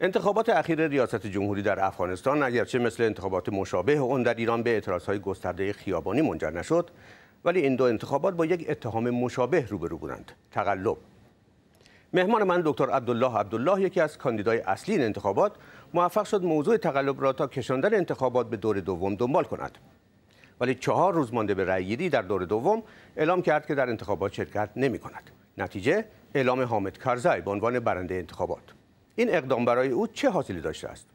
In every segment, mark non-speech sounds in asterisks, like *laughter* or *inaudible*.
انتخابات اخیر ریاست جمهوری در افغانستان اگرچه مثل انتخابات مشابه اون در ایران به های گسترده خیابانی منجر نشد ولی این دو انتخابات با یک اتهام مشابه روبرو بودند تقلب مهمان من دکتر عبدالله عبدالله یکی از کاندیدای اصلی این انتخابات موفق شد موضوع تقلب را تا کشاندن انتخابات به دور دوم دنبال کند ولی چهار روز مانده به رأیگیری در دور دوم اعلام کرد که در انتخابات شرکت نمی کند نتیجه اعلام حامد کارزای به عنوان برنده انتخابات این اقدام برای او چه حاصلی داشته است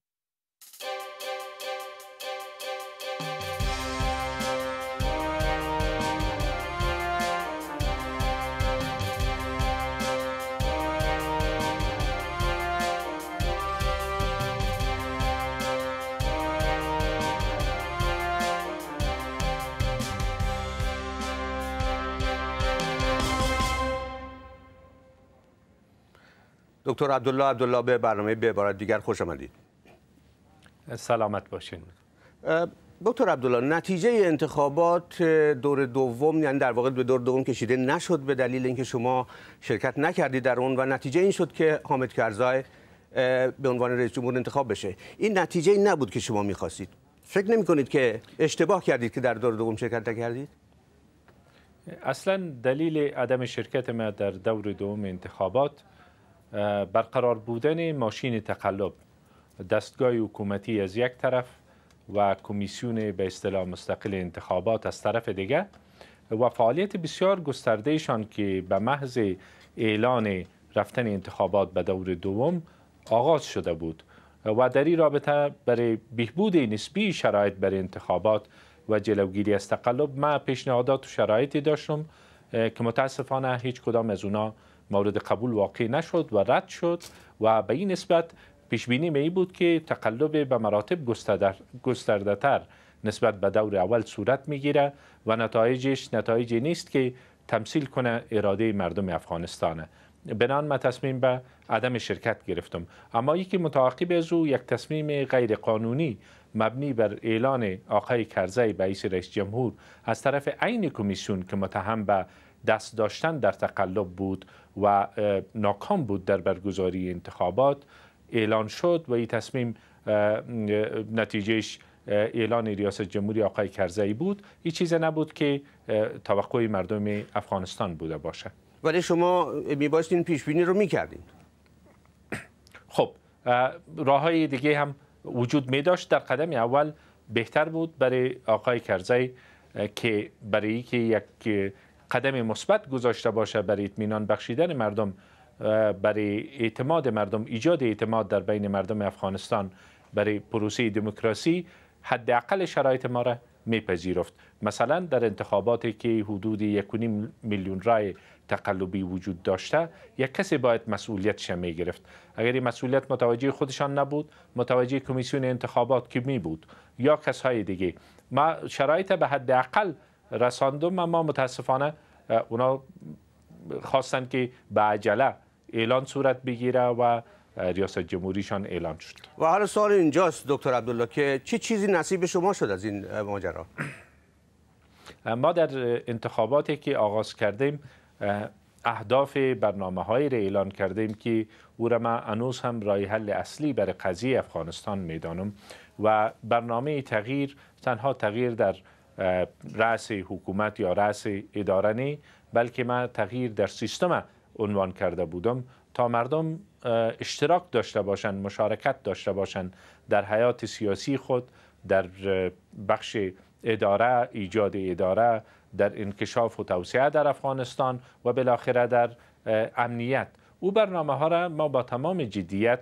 دکتر عبدالله عبدالله به برنامه به عبارت دیگر خوش آمدید سلامت باشین دکتر عبدالله نتیجه انتخابات دور دوم یعنی در واقع به دور دوم کشیده نشد به دلیل اینکه شما شرکت نکردید در اون و نتیجه این شد که حامد کرزای به عنوان رئیس جمهور انتخاب بشه این نتیجه این نبود که شما میخواستید فکر نمی کنید که اشتباه کردید که در دور دوم شرکت نکردید اصلا دلیل عدم شرکت ما در دور دوم انتخابات برقرار بودن ماشین تقلب دستگاه حکومتی از یک طرف و کمیسیون به اصطلاح مستقل انتخابات از طرف دیگر و فعالیت بسیار گستردهشان که به محض اعلان رفتن انتخابات به دور دوم آغاز شده بود و در این رابطه برای بهبود نسبی شرایط بر انتخابات و جلوگیری از تقلب ما پیشنهادات و شرایطی داشتم که متاسفانه هیچ کدام از اونا مورد قبول واقع نشد و رد شد و به این نسبت پیش بینی می بود که تقلب به مراتب گسترده تر نسبت به دور اول صورت میگیره و نتایجش نتایجی نیست که تمثیل کنه اراده مردم افغانستانه بنان ما تصمیم به عدم شرکت گرفتم اما یکی متعاقب از او یک تصمیم غیر قانونی مبنی بر اعلان آقای کرزی رئیس رئیس جمهور از طرف عین کمیسیون که متهم به دست داشتن در تقلب بود و ناکام بود در برگزاری انتخابات اعلان شد و این تصمیم نتیجهش اعلان ریاست جمهوری آقای کرزی بود این چیز نبود که توقع مردم افغانستان بوده باشه ولی شما میباشتین پیش بینی رو میکردین *coughs* خب راه های دیگه هم وجود می داشت در قدم اول بهتر بود برای آقای کرزی که برای که یک قدم مثبت گذاشته باشه برای اطمینان بخشیدن مردم برای اعتماد مردم ایجاد اعتماد در بین مردم افغانستان برای پروسه دموکراسی حداقل شرایط ما را میپذیرفت مثلا در انتخاباتی که حدود 1.5 میلیون رای تقلبی وجود داشته یک کسی باید مسئولیتش می گرفت اگر این مسئولیت متوجه خودشان نبود متوجه کمیسیون انتخابات که می بود یا کسهای دیگه ما شرایط به حداقل رساندم اما متاسفانه اونا خواستن که به عجله اعلان صورت بگیره و ریاست جمهوریشان اعلان شد و حالا سوال اینجاست دکتر عبدالله که چه چی چیزی نصیب شما شد از این ماجرا ما در انتخاباتی که آغاز کردیم اهداف برنامه هایی را اعلان کردیم که او را من انوز هم رای حل اصلی بر قضیه افغانستان میدانم و برنامه تغییر تنها تغییر در رأس حکومت یا رأس اداره نی، بلکه ما تغییر در سیستم عنوان کرده بودم تا مردم اشتراک داشته باشند مشارکت داشته باشند در حیات سیاسی خود در بخش اداره ایجاد اداره در انکشاف و توسعه در افغانستان و بالاخره در امنیت او برنامه ها را ما با تمام جدیت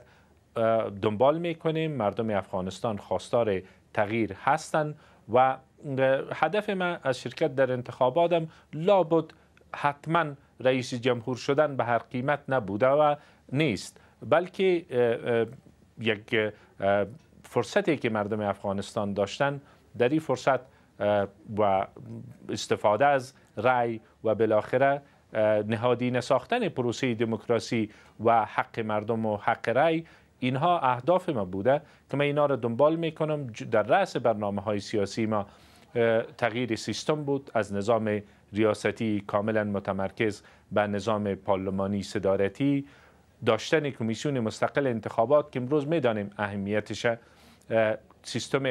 دنبال می کنیم مردم افغانستان خواستار تغییر هستند و هدف ما از شرکت در انتخاباتم لابد حتما رئیس جمهور شدن به هر قیمت نبوده و نیست بلکه یک فرصتی که مردم افغانستان داشتن در این فرصت و استفاده از رأی و بالاخره نهادی ساختن پروسه دموکراسی و حق مردم و حق رأی اینها اهداف ما بوده که من اینا را دنبال میکنم در رأس برنامه های سیاسی ما تغییر سیستم بود از نظام ریاستی کاملا متمرکز به نظام پارلمانی صدارتی داشتن کمیسیون مستقل انتخابات که امروز میدانیم اهمیتش سیستم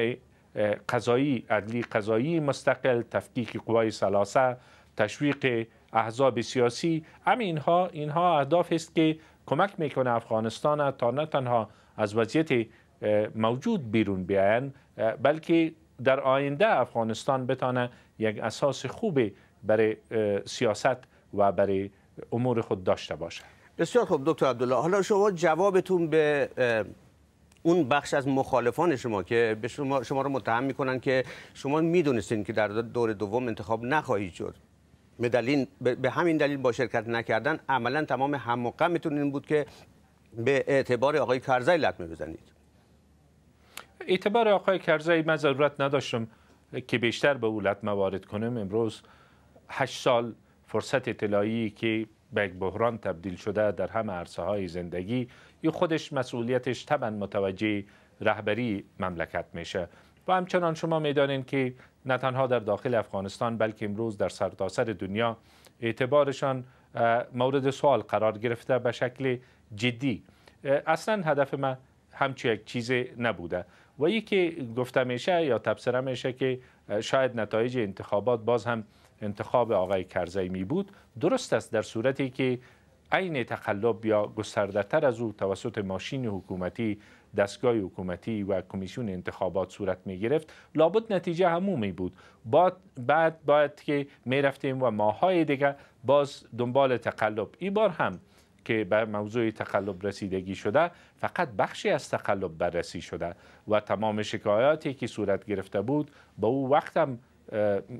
قضایی عدلی قضایی مستقل تفکیک قوای سلاسه تشویق احزاب سیاسی همین اینها اینها اهداف است که کمک میکنه افغانستان تا نه تنها از وضعیت موجود بیرون بیاین بلکه در آینده افغانستان بتانه یک اساس خوبی برای سیاست و برای امور خود داشته باشه بسیار خوب دکتر عبدالله حالا شما جوابتون به اون بخش از مخالفان شما که به شما, شما رو متهم میکنن که شما میدونستین که در دور دوم انتخاب نخواهید شد مدلین به همین دلیل با شرکت نکردن عملا تمام هم این بود که به اعتبار آقای کرزی لطمه بزنید اعتبار آقای کرزایی من ضرورت نداشتم که بیشتر به اولت موارد کنم امروز هشت سال فرصت اطلاعی که به بحران تبدیل شده در همه عرصه های زندگی یه خودش مسئولیتش طبعا متوجه رهبری مملکت میشه و همچنان شما میدانین که نه تنها در داخل افغانستان بلکه امروز در سرتاسر دنیا اعتبارشان مورد سوال قرار گرفته به شکل جدی اصلا هدف من همچی یک چیز نبوده و یکی گفته میشه یا تبصره میشه که شاید نتایج انتخابات باز هم انتخاب آقای کرزی می بود درست است در صورتی که عین تقلب یا تر از او توسط ماشین حکومتی دستگاه حکومتی و کمیسیون انتخابات صورت می گرفت لابد نتیجه همون می بود بعد باید, که می رفتیم و ماهای دیگه باز دنبال تقلب ای بار هم که به موضوع تقلب رسیدگی شده فقط بخشی از تقلب بررسی شده و تمام شکایاتی که صورت گرفته بود با او وقتم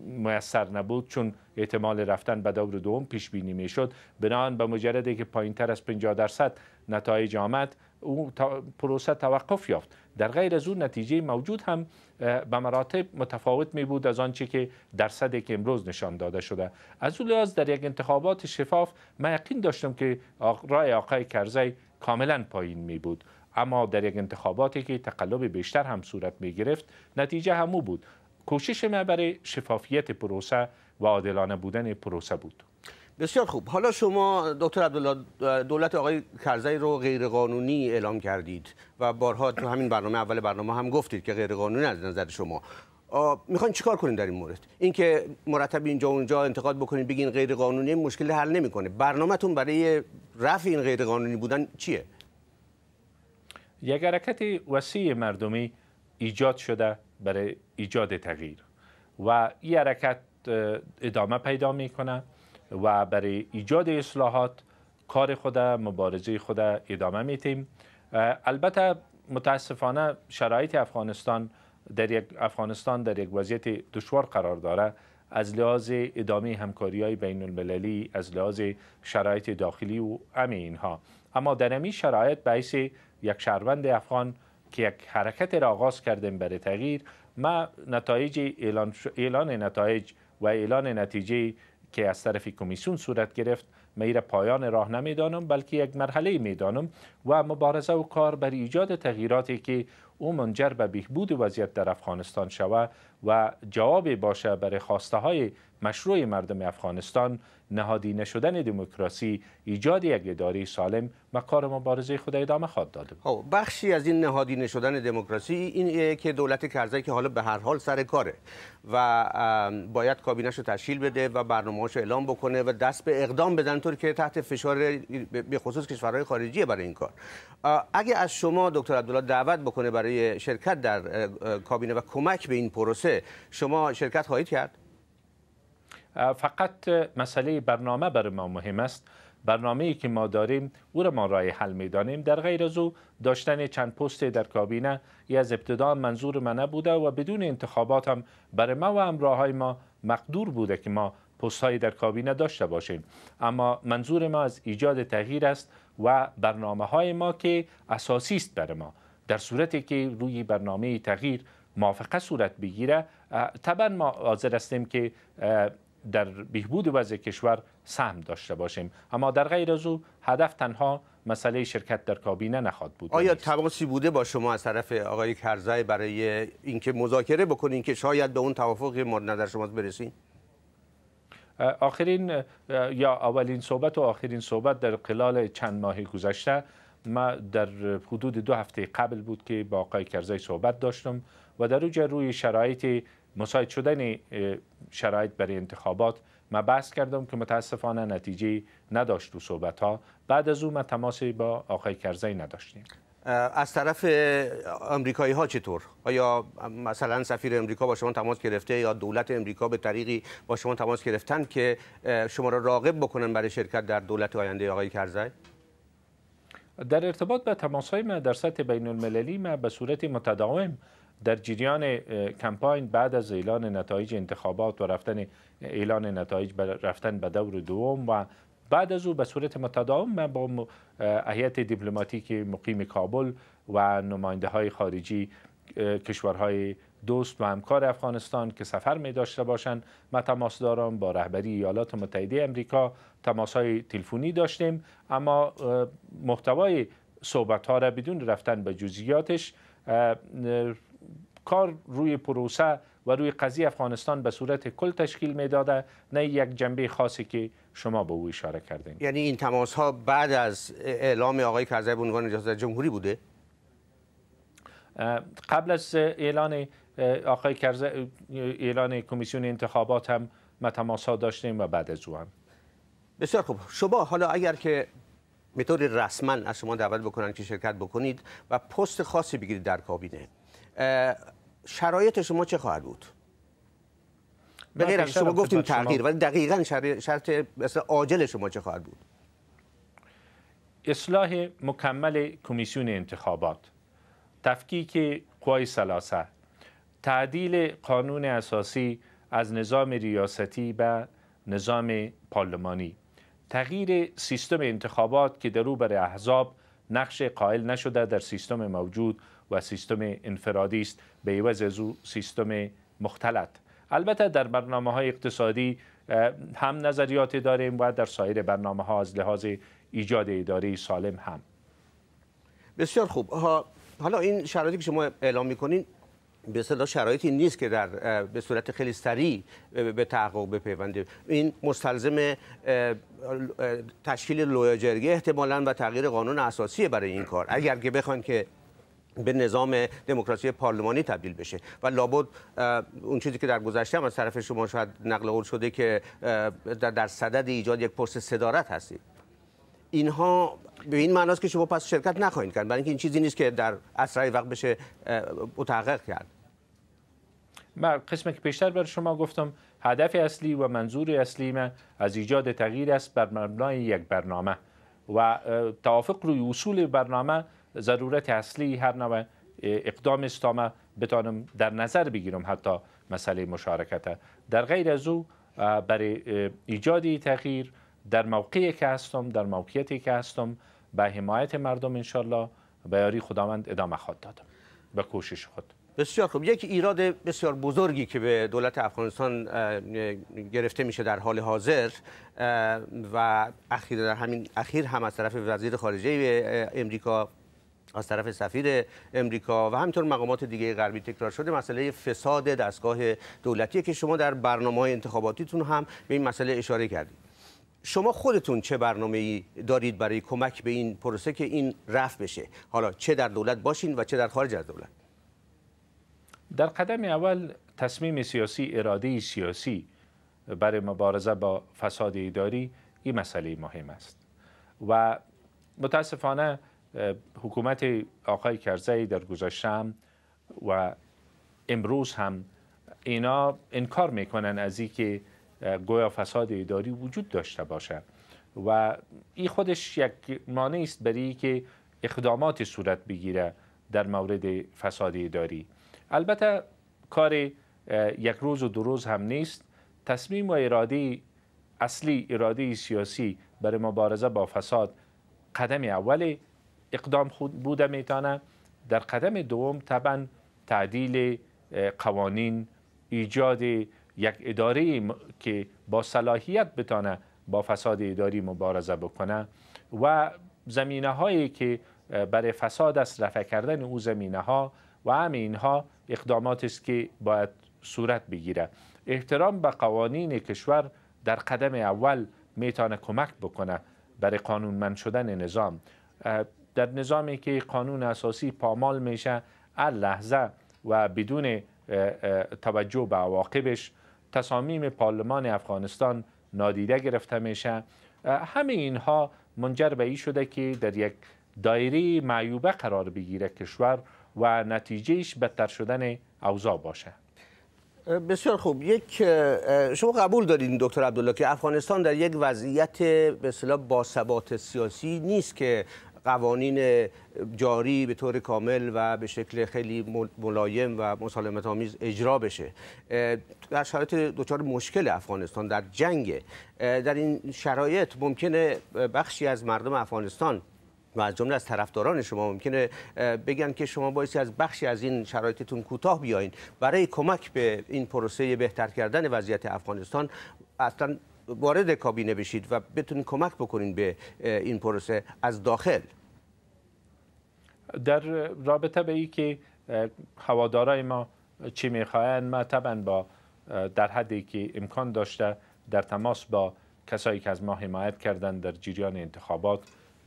میسر نبود چون احتمال رفتن به دور دوم پیش بینی شد بنابراین به مجردی که پایین تر از 50 درصد نتایج آمد او پروسه توقف یافت در غیر از اون نتیجه موجود هم به مراتب متفاوت می بود از آنچه که درصدی که امروز نشان داده شده از اون لحاظ در یک انتخابات شفاف من یقین داشتم که رای آقای کرزی کاملا پایین می بود اما در یک انتخاباتی که تقلب بیشتر هم صورت می گرفت نتیجه همو بود کوشش ما برای شفافیت پروسه و عادلانه بودن پروسه بود بسیار خوب حالا شما دکتر عبدالله دولت آقای کرزی رو غیرقانونی اعلام کردید و بارها تو همین برنامه اول برنامه هم گفتید که غیر قانونی از نظر شما میخواین چیکار کنیم در این مورد اینکه مرتب اینجا اونجا انتقاد بکنین بگین غیر قانونی مشکل حل نمیکنه برنامهتون برای رفع این غیر قانونی بودن چیه یک حرکت وسیع مردمی ایجاد شده برای ایجاد تغییر و این حرکت ادامه پیدا میکنه و برای ایجاد اصلاحات کار خود مبارزه خود ادامه میتیم البته متاسفانه شرایط افغانستان در یک افغانستان در یک وضعیت دشوار قرار داره از لحاظ ادامه همکاری های بین المللی از لحاظ شرایط داخلی و همه اینها اما در شرایط باعث یک شهروند افغان که یک حرکت را آغاز کردیم برای تغییر ما نتایج اعلان, اعلان نتایج و اعلان نتیجه که از طرف کمیسیون صورت گرفت میره پایان راه نمیدانم بلکه یک مرحله میدانم و مبارزه و کار بر ایجاد تغییراتی که او منجر به بهبود وضعیت در افغانستان شود و جواب باشه برای خواسته های مشروع مردم افغانستان نهادی نشدن دموکراسی ایجاد یک اداره سالم و کار مبارزه خود ادامه خواهد داد خب، بخشی از این نهادی نشدن دموکراسی این که دولت کرزی که حالا به هر حال سر کاره و باید کابینش رو تشکیل بده و برنامه‌هاش اعلام بکنه و دست به اقدام بدن طور که تحت فشار به خصوص کشورهای خارجی برای این کار اگه از شما دکتر عبدالله دعوت بکنه برای برای شرکت در کابینه و کمک به این پروسه شما شرکت خواهید کرد؟ فقط مسئله برنامه برای ما مهم است برنامه ای که ما داریم او را ما رای حل می دانیم در غیر از او داشتن چند پست در کابینه یا از ابتدا منظور ما نبوده و بدون انتخابات هم برای ما و همراه ما مقدور بوده که ما پست های در کابینه داشته باشیم اما منظور ما از ایجاد تغییر است و برنامه های ما که اساسی است برای ما در صورتی که روی برنامه تغییر موافقه صورت بگیره طبعا ما حاضر هستیم که در بهبود وضع کشور سهم داشته باشیم اما در غیر از او هدف تنها مسئله شرکت در کابینه نخواد بود آیا تماسی بوده با شما از طرف آقای کرزای برای اینکه مذاکره بکنین که شاید به اون توافق مورد نظر شما برسید؟ آخرین یا اولین صحبت و آخرین صحبت در قلال چند ماه گذشته ما در حدود دو هفته قبل بود که با آقای کرزای صحبت داشتم و در اونجا روی شرایط مساعد شدن شرایط برای انتخابات ما بحث کردم که متاسفانه نتیجه نداشت و صحبت ها بعد از او ما تماسی با آقای کرزای نداشتیم از طرف امریکایی ها چطور؟ آیا مثلا سفیر امریکا با شما تماس گرفته یا دولت امریکا به طریقی با شما تماس گرفتن که شما را راغب بکنن برای شرکت در دولت آینده آقای کرزای؟ در ارتباط به تماس های ما در سطح بین المللی ما به صورت متداوم در جریان کمپاین بعد از اعلان نتایج انتخابات و رفتن اعلان نتایج رفتن به دور دوم و بعد از او به صورت متداوم من با هیئت دیپلماتیک مقیم کابل و نماینده های خارجی کشورهای دوست و همکار افغانستان که سفر می داشته باشند ما دارم با رهبری ایالات متحده امریکا تماس های تلفنی داشتیم اما محتوای صحبت ها را بدون رفتن به جزئیاتش کار روی پروسه و روی قضیه افغانستان به صورت کل تشکیل میداده نه یک جنبه خاصی که شما به او اشاره کردین یعنی این تماس ها بعد از اعلام آقای کرزای بنگان اجازه جمهوری بوده قبل از اعلان آقای کرزه اعلان کمیسیون انتخابات هم ما داشتیم و بعد از بسیار خوب شما حالا اگر که به طور رسما از شما دعوت بکنن که شرکت بکنید و پست خاصی بگیرید در کابینه شرایط شما چه خواهد بود به غیر شما گفتیم تغییر ولی دقیقا شرط مثلا عاجل شما چه خواهد بود اصلاح مکمل کمیسیون انتخابات تفکیک قوای سلاسه تعدیل قانون اساسی از نظام ریاستی به نظام پارلمانی تغییر سیستم انتخابات که در رو بر احزاب نقش قائل نشده در سیستم موجود و سیستم انفرادی است به عوض از او سیستم مختلط البته در برنامه های اقتصادی هم نظریات داریم و در سایر برنامه ها از لحاظ ایجاد اداری سالم هم بسیار خوب حالا این شرایطی که شما اعلام میکنین به صدا شرایطی نیست که در به صورت خیلی سریع به تحقق بپیونده. این مستلزم تشکیل لویاجرگی احتمالا و تغییر قانون اساسی برای این کار اگر که بخوان که به نظام دموکراسی پارلمانی تبدیل بشه و لابد اون چیزی که در گذشته هم از طرف شما شاید نقل قول شده که در صدد ایجاد یک پرس صدارت هستید اینها به این معناست که شما پس شرکت نخواهید کرد برای اینکه این چیزی نیست که در اسرع وقت بشه متحقق کرد من قسمی که پیشتر برای شما گفتم هدف اصلی و منظور اصلی من از ایجاد تغییر است بر مبنای یک برنامه و توافق روی اصول برنامه ضرورت اصلی هر نوع اقدام استامه بتانم در نظر بگیرم حتی مسئله مشارکت در غیر از او برای ایجاد تغییر در موقعی که هستم در موقعیتی که هستم به حمایت مردم انشالله به یاری خداوند ادامه خواهد دادم به کوشش خود بسیار خوب یک ایراد بسیار بزرگی که به دولت افغانستان گرفته میشه در حال حاضر و اخیر در همین اخیر هم از طرف وزیر خارجه امریکا از طرف سفیر امریکا و همینطور مقامات دیگه غربی تکرار شده مسئله فساد دستگاه دولتی که شما در برنامه های انتخاباتیتون هم به این مسئله اشاره کردید شما خودتون چه برنامه ای دارید برای کمک به این پروسه که این رفت بشه حالا چه در دولت باشین و چه در خارج از دولت در قدم اول تصمیم سیاسی اراده سیاسی برای مبارزه با فساد اداری این مسئله مهم است و متاسفانه حکومت آقای کرزی در گذشته و امروز هم اینا انکار میکنن از ای که گویا فساد اداری وجود داشته باشه و این خودش یک مانع است برای که اقدامات صورت بگیره در مورد فساد اداری البته کار یک روز و دو روز هم نیست تصمیم و اراده اصلی اراده سیاسی برای مبارزه با فساد قدم اول اقدام خود بوده میتانه در قدم دوم طبعا تعدیل قوانین ایجاد یک اداره که با صلاحیت بتانه با فساد اداری مبارزه بکنه و زمینه هایی که برای فساد است رفع کردن او زمینه ها و همه اینها اقدامات است که باید صورت بگیره احترام به قوانین کشور در قدم اول میتانه کمک بکنه برای قانونمند شدن نظام در نظامی که قانون اساسی پامال میشه هر لحظه و بدون توجه به عواقبش تصامیم پارلمان افغانستان نادیده گرفته میشه همه اینها منجر به ای شده که در یک دایره معیوبه قرار بگیره کشور و نتیجهش بدتر شدن اوضاع باشه بسیار خوب یک شما قبول دارید دکتر عبدالله که افغانستان در یک وضعیت به اصطلاح باثبات سیاسی نیست که قوانین جاری به طور کامل و به شکل خیلی ملایم و مسالمت آمیز اجرا بشه در شرایط دچار مشکل افغانستان در جنگ در این شرایط ممکنه بخشی از مردم افغانستان و از جمله از طرفداران شما ممکنه بگن که شما بایستی از بخشی از این شرایطتون کوتاه بیاین برای کمک به این پروسه بهتر کردن وضعیت افغانستان اصلا وارد کابینه بشید و بتونید کمک بکنین به این پروسه از داخل در رابطه به ای که هوادارای ما چی میخواین ما طبعا با در حدی که امکان داشته در تماس با کسایی که از ما حمایت کردن در جریان انتخابات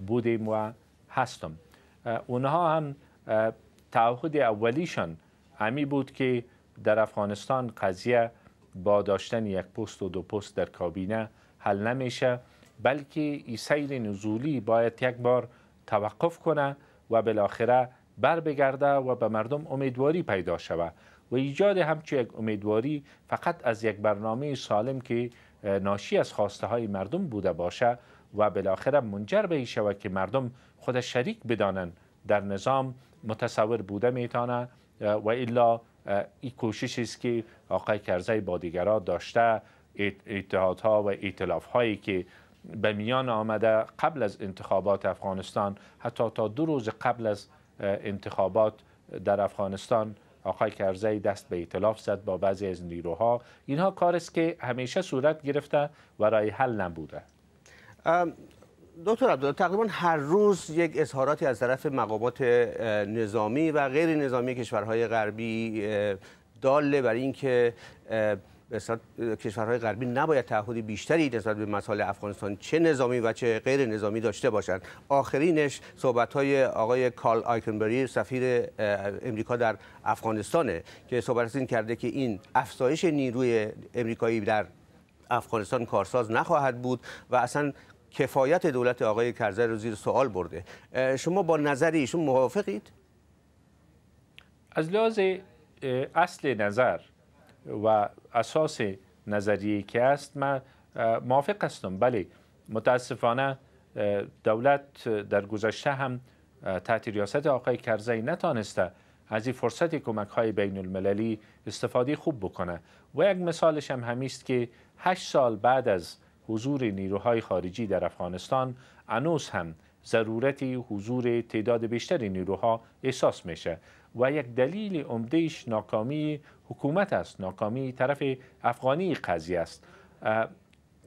بودیم و هستم اونها هم تعهد اولیشان همی بود که در افغانستان قضیه با داشتن یک پست و دو پست در کابینه حل نمیشه بلکه ای سیر نزولی باید یک بار توقف کنه و بالاخره بر بگرده و به مردم امیدواری پیدا شود و ایجاد همچون یک امیدواری فقط از یک برنامه سالم که ناشی از خواسته های مردم بوده باشه و بالاخره منجر به شود که مردم خود شریک بدانند در نظام متصور بوده میتانه و الا این کوشش است که آقای کرزی با داشته اتحادها و ائتلاف هایی که به میان آمده قبل از انتخابات افغانستان حتی تا دو روز قبل از انتخابات در افغانستان آقای کرزی دست به ائتلاف زد با بعضی از نیروها اینها کار است که همیشه صورت گرفته و رای حل نبوده دکتر عبدالله تقریبا هر روز یک اظهاراتی از طرف مقامات نظامی و غیر نظامی کشورهای غربی داله بر اینکه کشورهای غربی نباید تعهد بیشتری نسبت به مسائل افغانستان چه نظامی و چه غیر نظامی داشته باشند آخرینش های آقای کارل آیکنبری سفیر امریکا در افغانستانه که صحبت این کرده که این افزایش نیروی امریکایی در افغانستان کارساز نخواهد بود و اصلا کفایت دولت آقای کرزه رو زیر سوال برده شما با نظر ایشون موافقید از لحاظ اصل نظر و اساس نظریه که است من موافق هستم بله متاسفانه دولت در گذشته هم تحت ریاست آقای کرزی نتانسته از این فرصت کمک های بین المللی استفاده خوب بکنه و یک مثالش هم همیست که هشت سال بعد از حضور نیروهای خارجی در افغانستان هنوز هم ضرورتی حضور تعداد بیشتری نیروها احساس میشه و یک دلیل عمدهش ناکامی حکومت است ناکامی طرف افغانی قضیه است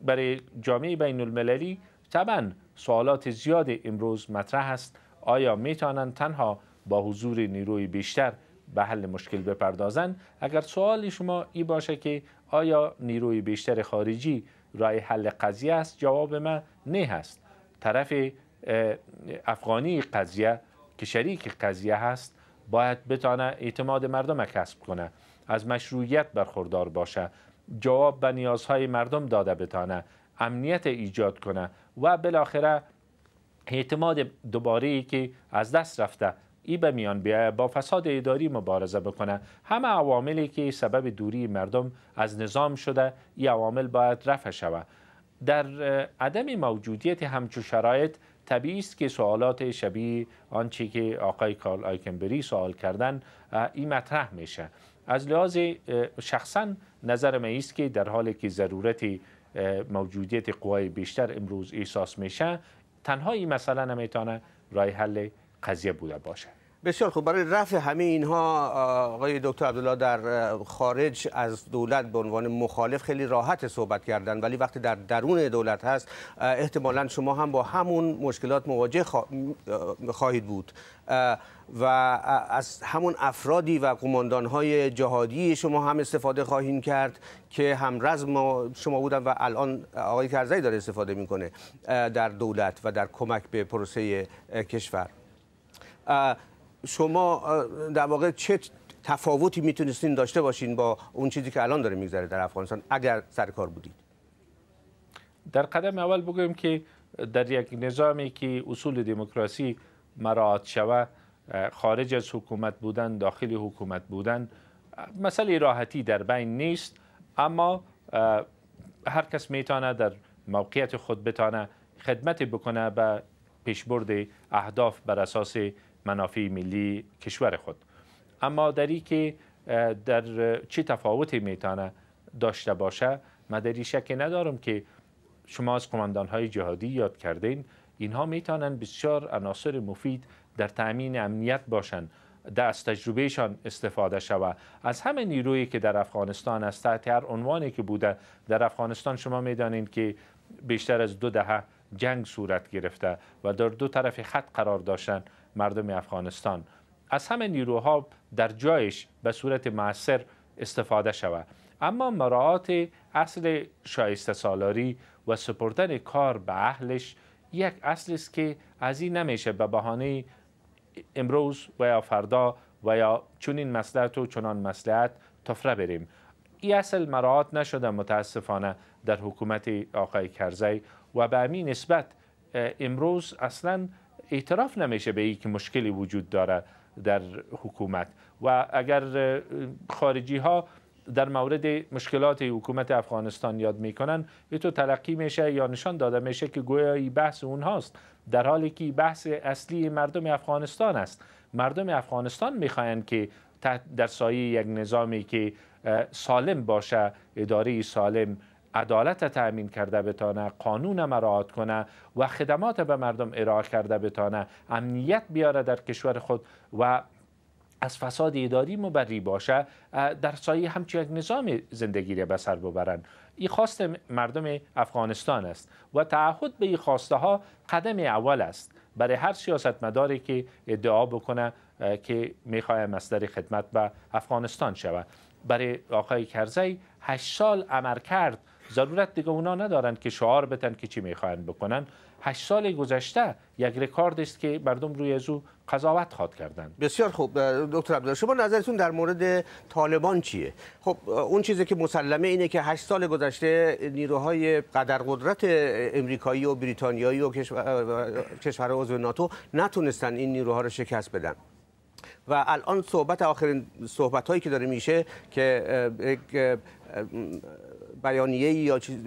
برای جامعه بین المللی طبعا سوالات زیاد امروز مطرح است آیا میتوانند تنها با حضور نیروی بیشتر به حل مشکل بپردازند اگر سوال شما ای باشه که آیا نیروی بیشتر خارجی رای حل قضیه است جواب من نه هست طرف افغانی قضیه که شریک قضیه هست باید بتانه اعتماد مردم کسب کنه از مشروعیت برخوردار باشه جواب به نیازهای مردم داده بتانه امنیت ایجاد کنه و بالاخره اعتماد دوباره ای که از دست رفته ای به میان با فساد اداری مبارزه بکنه همه عواملی که سبب دوری مردم از نظام شده ای عوامل باید رفع شود در عدم موجودیت همچو شرایط طبیعی است که سوالات شبیه آنچه که آقای کارل آیکنبری سوال کردن این مطرح میشه از لحاظ شخصا نظر من است که در حالی که ضرورت موجودیت قوای بیشتر امروز احساس میشه تنها این مسئله نمیتونه رای حل قضیه بوده باشه بسیار خوب برای رفع همه اینها آقای دکتر عبدالله در خارج از دولت به عنوان مخالف خیلی راحت صحبت کردن ولی وقتی در درون دولت هست احتمالا شما هم با همون مشکلات مواجه خواهید بود و از همون افرادی و های جهادی شما هم استفاده خواهیم کرد که هم رزم شما بودن و الان آقای کرزایی داره استفاده میکنه در دولت و در کمک به پروسه کشور شما در واقع چه تفاوتی میتونستین داشته باشین با اون چیزی که الان داره میگذره در افغانستان اگر سرکار بودید در قدم اول بگویم که در یک نظامی که اصول دموکراسی مراعات شوه خارج از حکومت بودن داخل حکومت بودن مسئله راحتی در بین نیست اما هر کس میتانه در موقعیت خود بتانه خدمت بکنه به پیشبرد اهداف بر اساس منافع ملی کشور خود اما این که در چه تفاوتی میتانه داشته باشه مدری در ندارم که شما از کماندان های جهادی یاد کردین اینها میتونن بسیار عناصر مفید در تامین امنیت باشن در از تجربهشان استفاده شود از همه نیرویی که در افغانستان از تحت هر عنوانی که بوده در افغانستان شما میدانید که بیشتر از دو دهه جنگ صورت گرفته و در دو طرف خط قرار داشتن مردم افغانستان از همه نیروها در جایش به صورت معصر استفاده شود اما مراعات اصل شایسته سالاری و سپردن کار به اهلش یک اصل است که از این نمیشه به بهانه امروز و یا فردا و یا چنین مسلحت و چنان مسلحت تفره بریم این اصل مراعات نشده متاسفانه در حکومت آقای کرزی و به امین نسبت امروز اصلا اعتراف نمیشه به اینکه مشکلی وجود داره در حکومت و اگر خارجی ها در مورد مشکلات حکومت افغانستان یاد میکنن یه تو تلقی میشه یا نشان داده میشه که گویایی بحث اونهاست در حالی که بحث اصلی مردم افغانستان است مردم افغانستان میخواین که در سایه یک نظامی که سالم باشه اداره سالم عدالت تأمین کرده بتانه قانون مراعات کنه و خدمات به مردم ارائه کرده بتانه امنیت بیاره در کشور خود و از فساد اداری مبری باشه در سایه همچین یک نظام زندگی را به سر ببرن این خواست مردم افغانستان است و تعهد به این خواسته ها قدم اول است برای هر سیاستمداری که ادعا بکنه که میخواه مصدر خدمت به افغانستان شود برای آقای کرزی هشت سال عمر کرد ضرورت دیگه اونا ندارن که شعار بتن که چی میخواین بکنن هشت سال گذشته یک رکارد است که مردم روی از او قضاوت خواد کردن بسیار خوب دکتر عبدالله شما نظرتون در مورد طالبان چیه خب اون چیزی که مسلمه اینه که هشت سال گذشته نیروهای قدر قدرت امریکایی و بریتانیایی و کشور عضو ناتو نتونستن این نیروها رو شکست بدن و الان صحبت آخرین صحبت هایی که داره میشه که بیانیه یا چیز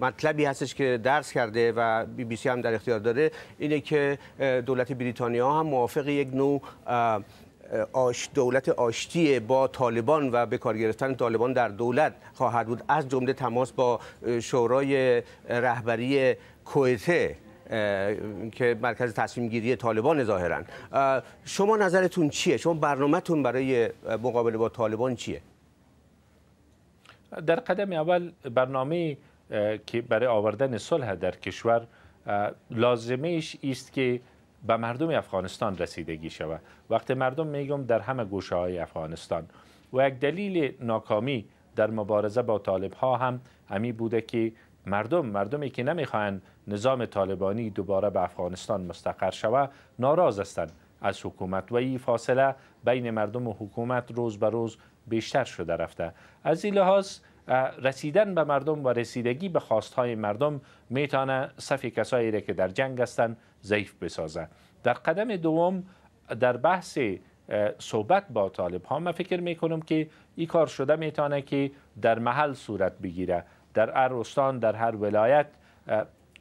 مطلبی هستش که درس کرده و بی بی سی هم در اختیار داره اینه که دولت بریتانیا هم موافق یک نوع آش دولت آشتی با طالبان و به کار گرفتن طالبان در دولت خواهد بود از جمله تماس با شورای رهبری کویته که مرکز تصمیم گیری طالبان ظاهرن شما نظرتون چیه شما برنامهتون برای مقابله با طالبان چیه در قدم اول برنامه که برای آوردن صلح در کشور لازمه است که به مردم افغانستان رسیدگی شود وقتی مردم میگم در همه گوشه های افغانستان و یک دلیل ناکامی در مبارزه با طالب ها هم همی بوده که مردم مردمی که نمیخوان نظام طالبانی دوباره به افغانستان مستقر شود ناراض هستند از حکومت و این فاصله بین مردم و حکومت روز به روز بیشتر شده رفته از این لحاظ رسیدن به مردم و رسیدگی به خواستهای مردم میتانه صفی کسایی را که در جنگ هستند ضعیف بسازه در قدم دوم در بحث صحبت با طالب ها من فکر میکنم که این کار شده میتانه که در محل صورت بگیره در هر استان در هر ولایت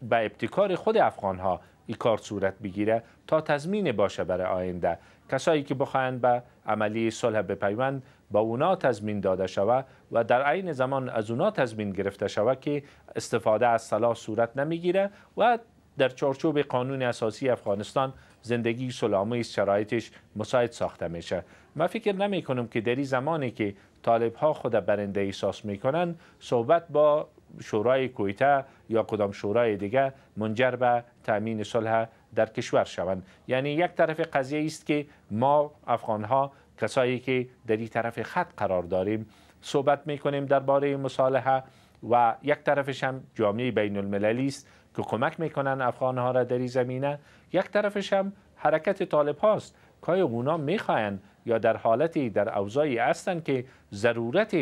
به ابتکار خود افغان ها این کار صورت بگیره تا تضمین باشه برای آینده کسایی که بخواهند به عملی صلح بپیوند با اونا تضمین داده شود و در عین زمان از اونا تضمین گرفته شود که استفاده از سلاح صورت نمیگیره و در چارچوب قانون اساسی افغانستان زندگی سلامی شرایطش مساعد ساخته میشه من فکر نمی کنم که در زمانی که طالب ها خود برنده احساس میکنن صحبت با شورای کویته یا کدام شورای دیگه منجر به تامین صلح در کشور شوند یعنی یک طرف قضیه است که ما افغان ها کسایی که در این طرف خط قرار داریم صحبت میکنیم کنیم درباره مصالحه و یک طرفش هم جامعه بین المللی است که کمک میکنن افغان ها را در این زمینه یک طرفش هم حرکت طالب هاست که اونا میخواین یا در حالتی در اوضاعی هستند که ضرورت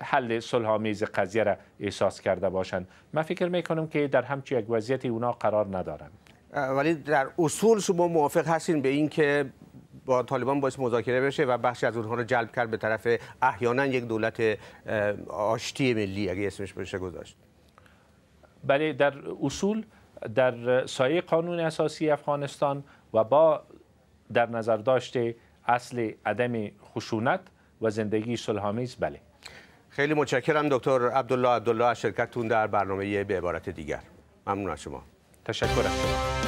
حل صلحامیز قضیه را احساس کرده باشند من فکر میکنم که در همچی یک وضعیتی اونا قرار ندارند ولی در اصول شما موافق هستین به اینکه با طالبان باید مذاکره بشه و بخشی از اونها رو جلب کرد به طرف احیانا یک دولت آشتی ملی اگه اسمش بشه گذاشت بله در اصول در سایه قانون اساسی افغانستان و با در نظر داشته اصل عدم خشونت و زندگی سلحامیز بله خیلی متشکرم دکتر عبدالله عبدالله از شرکتتون در برنامه به عبارت دیگر ممنون از شما تشکرم